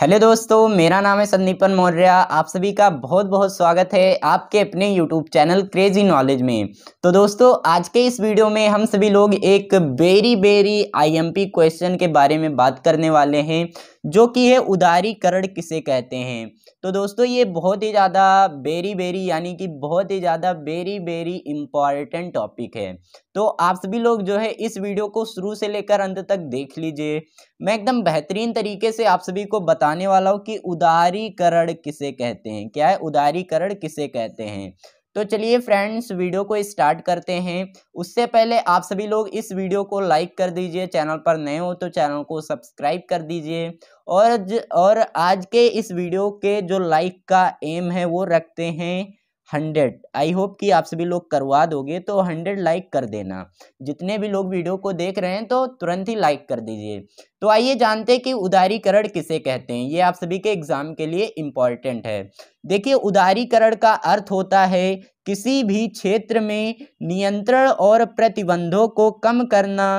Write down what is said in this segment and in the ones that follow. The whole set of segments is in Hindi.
हेलो दोस्तों मेरा नाम है संदीपन मौर्य आप सभी का बहुत बहुत स्वागत है आपके अपने यूट्यूब चैनल क्रेजी नॉलेज में तो दोस्तों आज के इस वीडियो में हम सभी लोग एक बेरी बेरी आईएमपी क्वेश्चन के बारे में बात करने वाले हैं जो कि है उदारीकरण किसे कहते हैं तो दोस्तों ये बहुत ही ज़्यादा बेरी बेरी यानी कि बहुत ही ज़्यादा बेरी बेरी इम्पॉर्टेंट टॉपिक है तो आप सभी लोग जो है इस वीडियो को शुरू से लेकर अंत तक देख लीजिए मैं एकदम बेहतरीन तरीके से आप सभी को बताने वाला हूँ कि उदारीकरण किसे कहते हैं क्या है उदारीकरण किसे कहते हैं तो चलिए फ्रेंड्स वीडियो को स्टार्ट करते हैं उससे पहले आप सभी लोग इस वीडियो को लाइक कर दीजिए चैनल पर नए हो तो चैनल को सब्सक्राइब कर दीजिए और और आज के इस वीडियो के जो लाइक का एम है वो रखते हैं हंड्रेड आई होप कि आप सभी लोग करवा दोगे तो हंड्रेड लाइक कर देना जितने भी लोग वीडियो को देख रहे हैं तो तुरंत ही लाइक कर दीजिए तो आइए जानते हैं कि उदारीकरण किसे कहते हैं ये आप सभी के एग्ज़ाम के लिए इम्पॉर्टेंट है देखिए उदारीकरण का अर्थ होता है किसी भी क्षेत्र में नियंत्रण और प्रतिबंधों को कम करना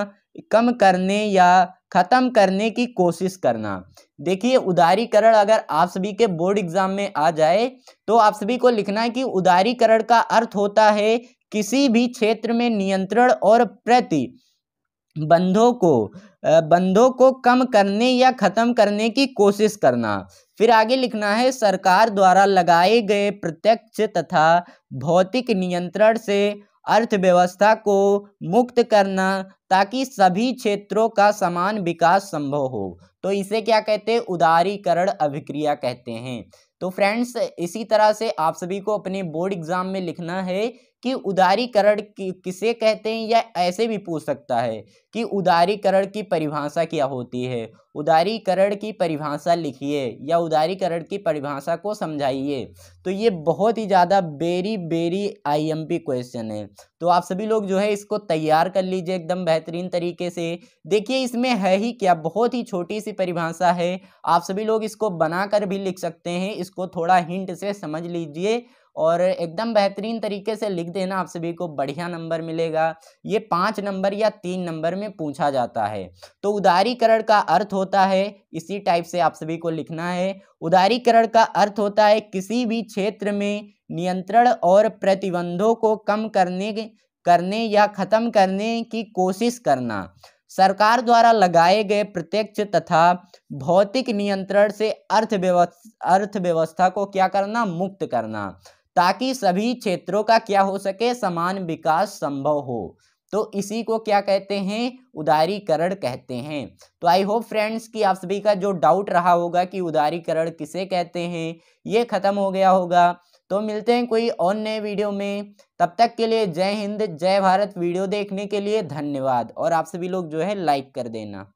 कम करने या ख़त्म करने की कोशिश करना देखिए उदारीकरण अगर आप सभी के बोर्ड एग्जाम में आ जाए तो आप सभी को लिखना है कि उदारीकरण का अर्थ होता है किसी भी क्षेत्र में नियंत्रण और प्रति बंधों को बंधों को कम करने या खत्म करने की कोशिश करना फिर आगे लिखना है सरकार द्वारा लगाए गए प्रत्यक्ष तथा भौतिक नियंत्रण से अर्थव्यवस्था को मुक्त करना ताकि सभी क्षेत्रों का समान विकास संभव हो तो इसे क्या कहते हैं उदारीकरण अभिक्रिया कहते हैं तो फ्रेंड्स इसी तरह से आप सभी को अपने बोर्ड एग्जाम में लिखना है कि उदारीकरण किसे कहते हैं या ऐसे भी पूछ सकता है कि उदारीकरण की परिभाषा क्या होती है उदारीकरण की परिभाषा लिखिए या उदारीकरण की परिभाषा को समझाइए तो ये बहुत ही ज़्यादा बेरी बेरी आईएमपी क्वेश्चन है तो आप सभी लोग जो है इसको तैयार कर लीजिए एकदम बेहतरीन तरीके से देखिए इसमें है ही क्या बहुत ही छोटी सी परिभाषा है आप सभी लोग इसको बना कर भी लिख सकते हैं इसको थोड़ा हिंट से समझ लीजिए और एकदम बेहतरीन तरीके से लिख देना आप सभी को बढ़िया नंबर मिलेगा ये पाँच नंबर या तीन नंबर में पूछा जाता है तो उदारीकरण का अर्थ होता है इसी टाइप से आप सभी को लिखना है उदारीकरण का अर्थ होता है किसी भी क्षेत्र में नियंत्रण और प्रतिबंधों को कम करने करने या खत्म करने की कोशिश करना सरकार द्वारा लगाए गए प्रत्यक्ष तथा भौतिक नियंत्रण से अर्थव्यवस्था अर्थव्यवस्था को क्या करना मुक्त करना ताकि सभी क्षेत्रों का क्या हो सके समान विकास संभव हो तो इसी को क्या कहते हैं उदारीकरण कहते हैं तो आई होप फ्रेंड्स कि आप सभी का जो डाउट रहा होगा कि उदारीकरण किसे कहते हैं ये खत्म हो गया होगा तो मिलते हैं कोई और नए वीडियो में तब तक के लिए जय हिंद जय भारत वीडियो देखने के लिए धन्यवाद और आप सभी लोग जो है लाइक कर देना